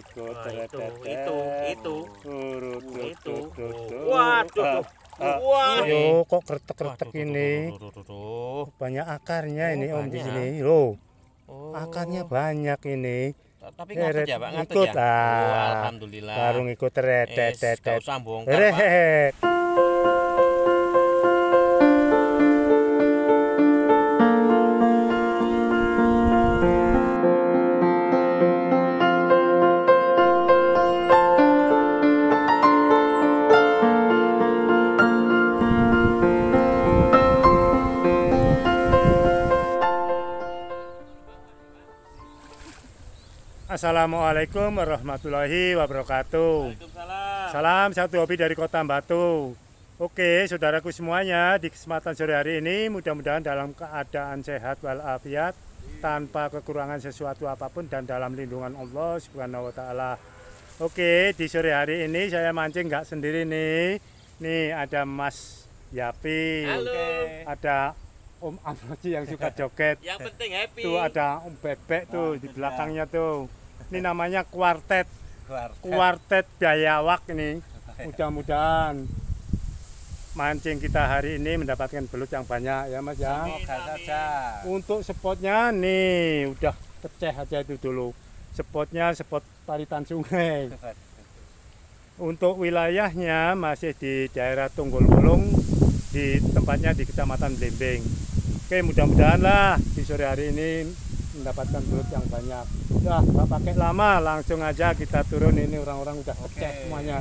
ikut nah, itu itu itu turut itu waduh Wah, ah. yo kok kretek-kretek ini. Banyak akarnya oh, ini Om di sini, loh. Akarnya banyak ini. tapi ngatur ya Pak, ngatur ikut, ya. Oh, alhamdulillah. Baru ikut teret teret teret. Sambung. Assalamualaikum warahmatullahi wabarakatuh. Salam satu hobi dari Kota Batu. Oke, saudaraku semuanya, di kesempatan sore hari ini mudah-mudahan dalam keadaan sehat walafiat tanpa kekurangan sesuatu apapun dan dalam lindungan Allah Subhanahu wa taala. Oke, di sore hari ini saya mancing nggak sendiri nih. Nih ada Mas Yapi. Halo. Ada Om Amroji yang suka joget. Yang penting happy. Tuh ada Om Bebek tuh di belakangnya tuh. Ini namanya kuartet. Kuartet, kuartet Biayawak ini. Mudah-mudahan mancing kita hari ini mendapatkan belut yang banyak ya mas ya untuk spotnya nih udah pecah aja itu dulu spotnya spot paritan sungai untuk wilayahnya masih di daerah Tunggul Bulung di tempatnya di Kecamatan Blimbing oke mudah-mudahan lah di sore hari ini mendapatkan belut yang banyak udah nggak pakai lama langsung aja kita turun ini orang-orang udah okay. semuanya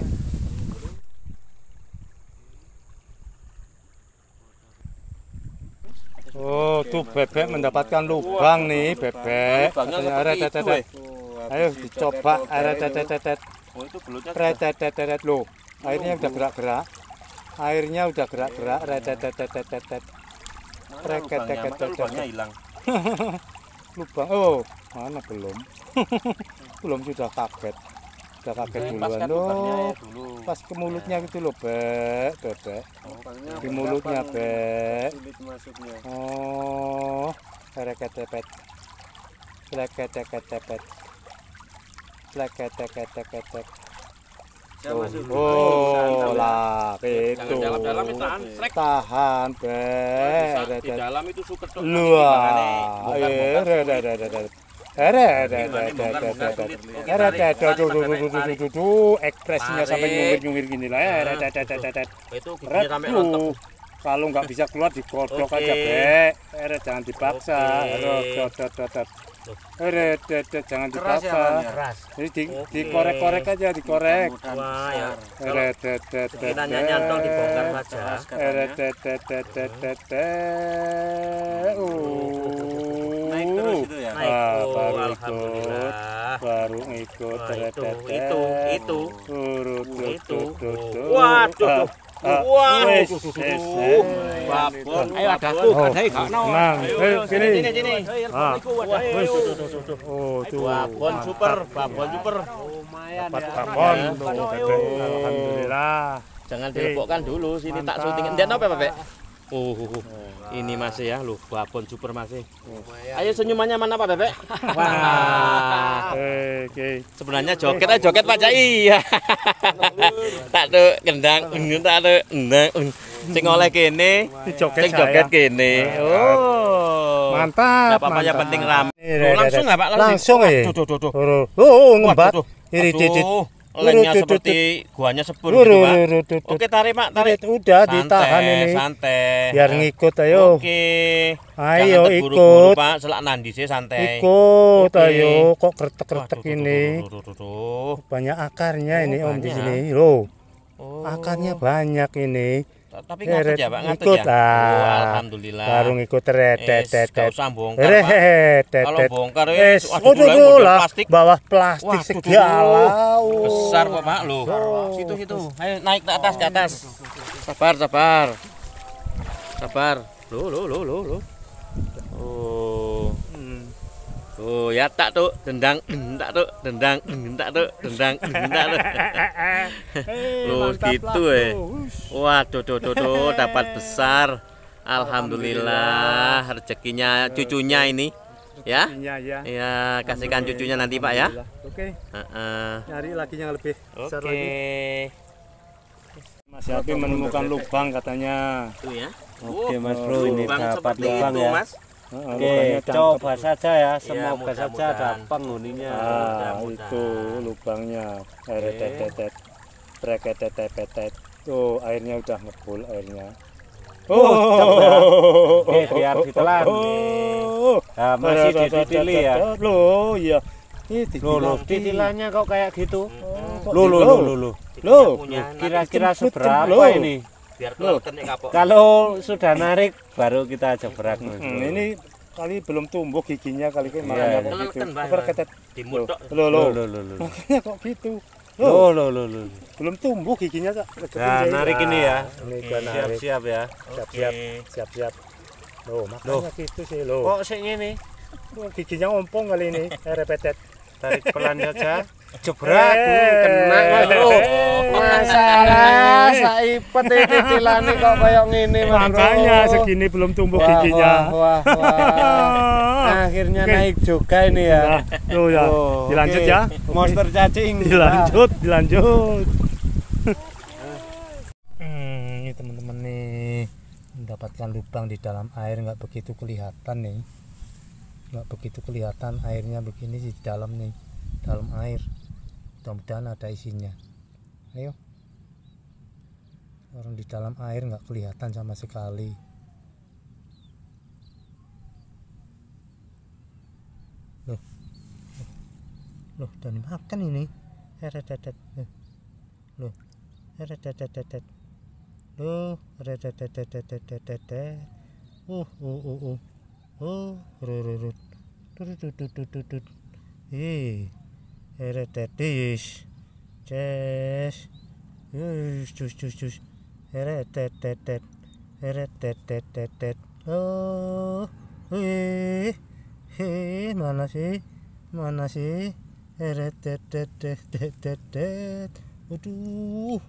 Oh, tuh bebek mendapatkan lubang nih, bebek. retetetet. Eh. Ayo dicoba retetetetet. Gitu. Oh, retetetetet Airnya udah gerak-gerak. Airnya udah gerak-gerak retetetetetet. reket, Lubangnya hilang. lubang oh mana belum belum sudah kaget sudah kaget Jadi, duluan loh ya oh, dulu. pas ke mulutnya ya. gitu loh bek bebek oh, di mulutnya bek oh reketepet leketepet leketepet leketepet Oh, lah itu. Dalam itu Tahan, Be. Di dalam itu suket tok. Luah. Eh, ya, Ekspresinya sampai nyungir-nyungir gini lah. Eh, ah, itu giginya sampai rontok kalau nggak bisa keluar digodok okay. aja bek eret jangan dipaksa eret eret jangan ya, dipaksa ya? jadi di, okay. dikorek-korek aja dikorek wah ya eret eret eret sekiranya nyantol dibongkar aja, eret eret eret eret naik terus itu ya naik ah, oh, baru ikut baru ikut nah, itu itu itu itu waduh Wis, Babon. Ayo adaku, adahi kakno. Nah, sini. Sini, sini. Ah. Wis, Oh, tuh. Babon super, babon super. Lumayan ya. Babon. Alhamdulillah. Jangan dilebokkan dulu, sini tak syuting. Ndek napa, Pak? Oh, oh, oh. ini masih ya, loh, babon super masih. Oh. Ayo senyumannya mana Pak Bebek? Wah. Oke. Okay. Sebenarnya joket aja joket Pak Cai. Iya. tak tuh kendang, tak tuh endang. Sing oleh kene, joget sing joget kene. Oh. Mantap. Enggak apa-apa yang penting ramai. Oh, langsung enggak Pak? Langsung. Langsung Tuh, tuh, tuh, tuh. Oh, ngembat. Tuh. titik lengnya seperti guanya sebur gitu Pak. Oke tarik Pak, tarik. Udah santai, ditahan ini. Santai. Biar ngikut ayo. Oke. Ayo Jangan ikut. Pak, selak nandi sih santai. Ikut Oke. ayo, kok kretek-kretek ini. Duh, duh, Banyak akarnya oh, ini Om di sini. lo. Oh. Akarnya banyak ini tapi eh, nggak ya Pak, ngikut ya. Oh, alhamdulillah. Baru ngikut retet kalau bongkar. Kalau eh, eh, bongkar plastik. Bawah plastik segala. Besar kok Pak lo. Situ situ. Ayo naik ke atas ke atas. Sabar sabar. Sabar. Lo lo lo lo lo. Oh. Oh ya tak tuh tendang tak tuh tendang tak tuh tendang tak tuh. Eh, Lu gitu eh. wah tuh tuh tuh dapat besar. Alhamdulillah rezekinya cucunya ini. Ya? ya. Iya, kasihkan cucunya nanti Pak ya. Oke. Heeh. Cari lagi yang lebih besar lagi. Mas Yapi menemukan lubang katanya. Tuh ya. Oke Mas oh, Bro, ini dapat lubang ya. Oke, coba itu. saja ya, iya, semoga ya, saja ada penghuninya. Ah, mudah itu lubangnya. Eretetetet. Preketetetetet. Tuh, oh, airnya udah ngebul airnya. Uh, oh, Oke, biar ditelan. Oh. Nah, masih dititili ya. Loh, iya. Ini ditilan. titilannya kok kayak gitu? Oh, gitu. Loh, loh, loh, loh. Loh, kira-kira seberapa ini? biar kapok. Kalau sudah narik baru kita jebrak. Hmm, hmm. ini kali belum tumbuh giginya kali ini malah kok gitu. Apa kata dimutok. Loh loh loh loh. Makanya kok gitu. Loh loh loh loh. Belum tumbuh giginya kak. Nah, narik ini ya. Nah, siap-siap ya. Siap-siap. Siap-siap. Loh, makanya gitu sih loh. Kok sing ngene? Giginya ompong kali ini, eh, repetet. Tarik pelan saja jebrak eh. kena masalah eh. eh. saipet itu tilani kok kayak gini, makanya segini belum tumbuh giginya wah, wah, akhirnya naik juga ini ya nah, oh ya oh, dilanjut ya monster cacing dilanjut dilanjut hmm ini teman-teman nih mendapatkan lubang di dalam air nggak begitu kelihatan nih nggak begitu kelihatan airnya begini di dalam nih dalam air mudah-mudahan ada isinya ayo orang di dalam air nggak kelihatan sama sekali loh loh dan makan ini herededet loh heredededet loh herededededededet uh uh uh uh oh, oh, oh, oh. rururut tutututututut eh Heretetis. Ces. Yus, cus, cus, cus. Heretetetet. Heretetetetet. Oh. Hei. Eh, eh, mana sih? Mana sih? Heretetetetetet. Aduh.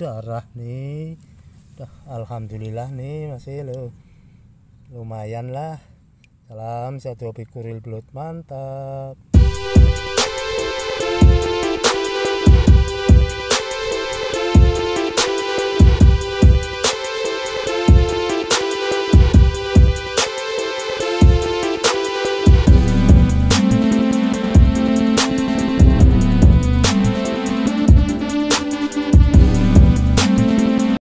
Darah nih. Dah, alhamdulillah nih masih lo. Lumayan lah. Salam satu hobi kuril belut mantap.